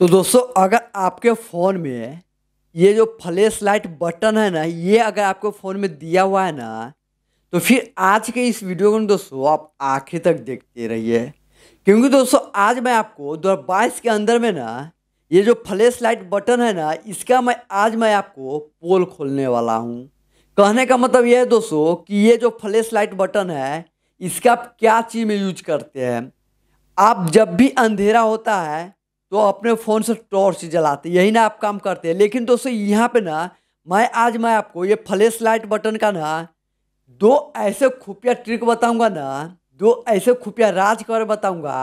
तो दोस्तों अगर आपके फ़ोन में ये जो फ्लैश लाइट बटन है ना ये अगर आपके फ़ोन में दिया हुआ है ना तो फिर आज के इस वीडियो में दोस्तों आप आखिर तक देखते रहिए क्योंकि दोस्तों आज मैं आपको दो के अंदर में ना ये जो फ्लैश लाइट बटन है ना इसका मैं आज मैं आपको पोल खोलने वाला हूँ कहने का मतलब यह है दोस्तों कि ये जो फ्लैश लाइट बटन है इसका आप क्या चीज़ में यूज करते हैं आप जब भी अंधेरा होता है तो अपने फ़ोन से टॉर्च जलाते यही ना आप काम करते हैं लेकिन दोस्तों यहाँ पे ना मैं आज मैं आपको ये फ्लैश लाइट बटन का ना दो ऐसे खुफिया ट्रिक बताऊंगा ना दो ऐसे खुफिया राज कर बताऊंगा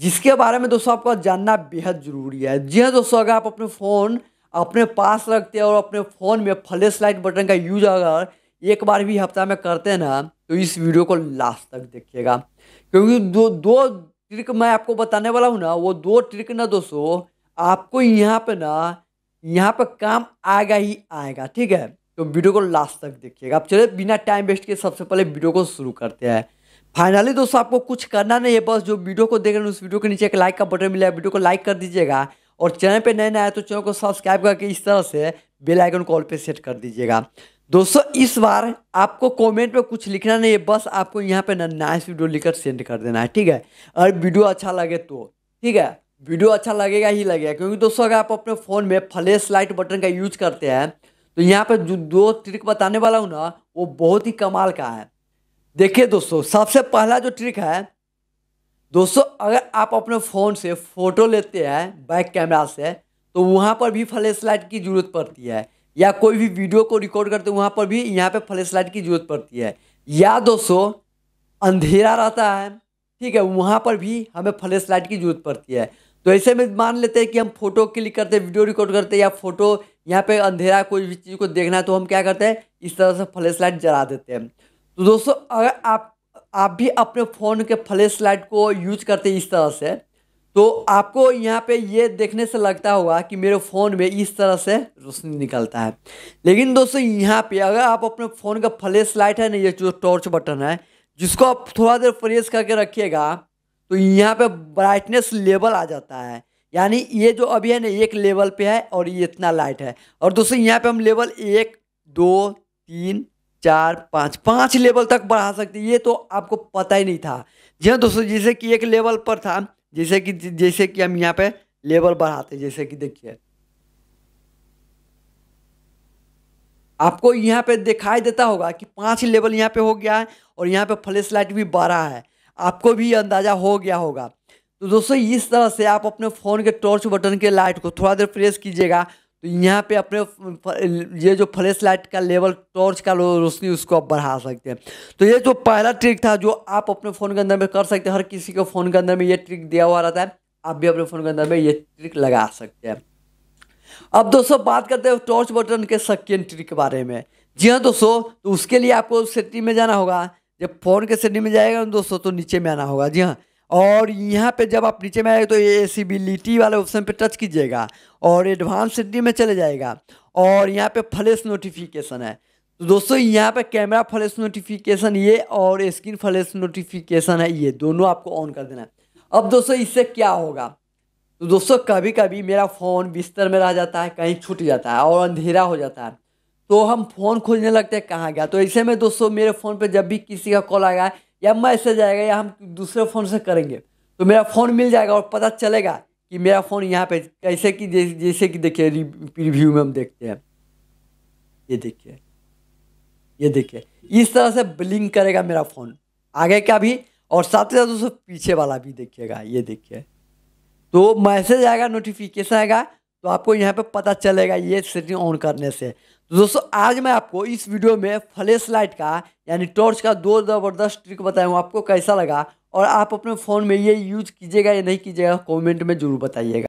जिसके बारे में दोस्तों आपको जानना बेहद ज़रूरी है जी हाँ दोस्तों अगर आप अपने फ़ोन अपने पास रखते हैं और अपने फ़ोन में फ्लैश लाइट बटन का यूज अगर एक बार भी हफ्ता में करते हैं ना तो इस वीडियो को लास्ट तक देखिएगा क्योंकि दो दो ट्रिक मैं आपको बताने वाला हूँ ना वो दो ट्रिक ना दोस्तों आपको यहाँ पे ना यहाँ पे काम आएगा ही आएगा ठीक है तो वीडियो को लास्ट तक देखिएगा आप चलिए बिना टाइम वेस्ट के सबसे पहले वीडियो को शुरू करते हैं फाइनली दोस्तों आपको कुछ करना नहीं है बस जो वीडियो को देख रहे हैं उस वीडियो के नीचे एक लाइक का बटन मिला वीडियो को लाइक कर दीजिएगा और चैनल पर नए नए आए तो चैनल को सब्सक्राइब करके इस तरह से बेलाइकन कॉल पर सेट कर दीजिएगा दोस्तों इस बार आपको कमेंट में कुछ लिखना नहीं है बस आपको यहाँ पे ना नाइस वीडियो लिखकर सेंड कर देना है ठीक है और वीडियो अच्छा लगे तो ठीक है वीडियो अच्छा लगेगा ही लगेगा क्योंकि दोस्तों अगर आप अपने फ़ोन में फ्लैश लाइट बटन का यूज करते हैं तो यहाँ पे जो दो ट्रिक बताने वाला हूँ ना वो बहुत ही कमाल का है देखिए दोस्तों सबसे पहला जो ट्रिक है दोस्तों अगर आप अपने फ़ोन से फ़ोटो लेते हैं बैक कैमरा से तो वहाँ पर भी फ्लैश लाइट की ज़रूरत पड़ती है या कोई भी वीडियो को रिकॉर्ड करते वहाँ पर भी यहाँ पे फ्लैश लाइट की जरूरत पड़ती है या दोस्तों अंधेरा रहता है ठीक है वहाँ पर भी हमें फ्लैश लाइट की जरूरत पड़ती है तो ऐसे में मान लेते हैं कि हम फोटो क्लिक करते हैं वीडियो रिकॉर्ड करते हैं या फोटो यहाँ पे अंधेरा कोई भी चीज़ को देखना है तो हम क्या करते हैं इस तरह से फ्लैश लाइट जला देते हैं तो दोस्तों अगर आप आप भी अपने फ़ोन के फ्लैश लाइट को यूज करते हैं इस तरह से तो आपको यहाँ पे ये देखने से लगता होगा कि मेरे फ़ोन में इस तरह से रोशनी निकलता है लेकिन दोस्तों यहाँ पे अगर आप अपने फ़ोन का फ्लैश लाइट है ना ये जो टॉर्च बटन है जिसको आप थोड़ा देर फ्रेश करके रखिएगा तो यहाँ पे ब्राइटनेस लेवल आ जाता है यानी ये जो अभी है ना एक लेवल पर है और ये इतना लाइट है और दोस्तों यहाँ पर हम लेवल एक दो तीन चार पाँच पाँच लेवल तक बढ़ा सकते ये तो आपको पता ही नहीं था जी हाँ दोस्तों जैसे कि एक लेवल पर था जैसे कि जैसे कि हम यहाँ पे लेवल बढ़ाते जैसे कि देखिए आपको यहाँ पे दिखाई देता होगा कि पांच लेवल यहाँ पे हो गया है और यहाँ पे फ्लैश लाइट भी बढ़ा है आपको भी अंदाज़ा हो गया होगा तो दोस्तों इस तरह से आप अपने फ़ोन के टॉर्च बटन के लाइट को थोड़ा देर प्रेस कीजिएगा तो यहाँ पे अपने ये जो फ्लैश लाइट का लेवल टॉर्च का रोशनी उसको आप बढ़ा सकते हैं तो ये जो पहला ट्रिक था जो आप अपने फ़ोन के अंदर में कर सकते हैं हर किसी के फ़ोन के अंदर में ये ट्रिक दिया हुआ रहता है आप भी अपने फ़ोन के अंदर में ये ट्रिक लगा सकते हैं अब दोस्तों बात करते हैं टॉर्च बटन के सेकेंड ट्रिक के बारे में जी हाँ दोस्तों तो उसके लिए आपको सेटिंग में जाना होगा जब फ़ोन के सेटिंग में जाएगा दोस्तों तो नीचे में आना होगा जी हाँ और यहाँ पे जब आप नीचे में आएगा तो ये एसीबिलिटी वाले ऑप्शन पे टच कीजिएगा और एडवांस सेटिंग में चले जाएगा और यहाँ पे फ्लैश नोटिफिकेशन है तो दोस्तों यहाँ पे कैमरा फ्लैश नोटिफिकेशन ये और स्क्रीन फ्लैश नोटिफिकेशन है ये दोनों आपको ऑन कर देना है अब दोस्तों इससे क्या होगा तो दोस्तों कभी कभी मेरा फ़ोन बिस्तर में रह जाता है कहीं छूट जाता है और अंधेरा हो जाता है तो हम फ़ोन खोजने लगते हैं कहाँ गया तो ऐसे में दोस्तों मेरे फ़ोन पर जब भी किसी का कॉल आएगा या मैसेज आएगा या हम दूसरे फ़ोन से करेंगे तो मेरा फ़ोन मिल जाएगा और पता चलेगा कि मेरा फ़ोन यहाँ पे कैसे कि जैसे, जैसे कि देखिए रिव्यू में हम देखते हैं ये देखिए ये देखिए इस तरह से ब्लिंक करेगा मेरा फ़ोन आगे का भी और साथ ही साथ उसको पीछे वाला भी देखिएगा ये देखिए तो मैसेज आएगा नोटिफिकेशन आएगा तो आपको यहाँ पे पता चलेगा ये सेटिंग ऑन करने से तो दोस्तों आज मैं आपको इस वीडियो में फ्लैश लाइट का यानी टॉर्च का दो ज़बरदस्त ट्रिक बताया आपको कैसा लगा और आप अपने फ़ोन में ये यूज कीजिएगा या नहीं कीजिएगा कमेंट में ज़रूर बताइएगा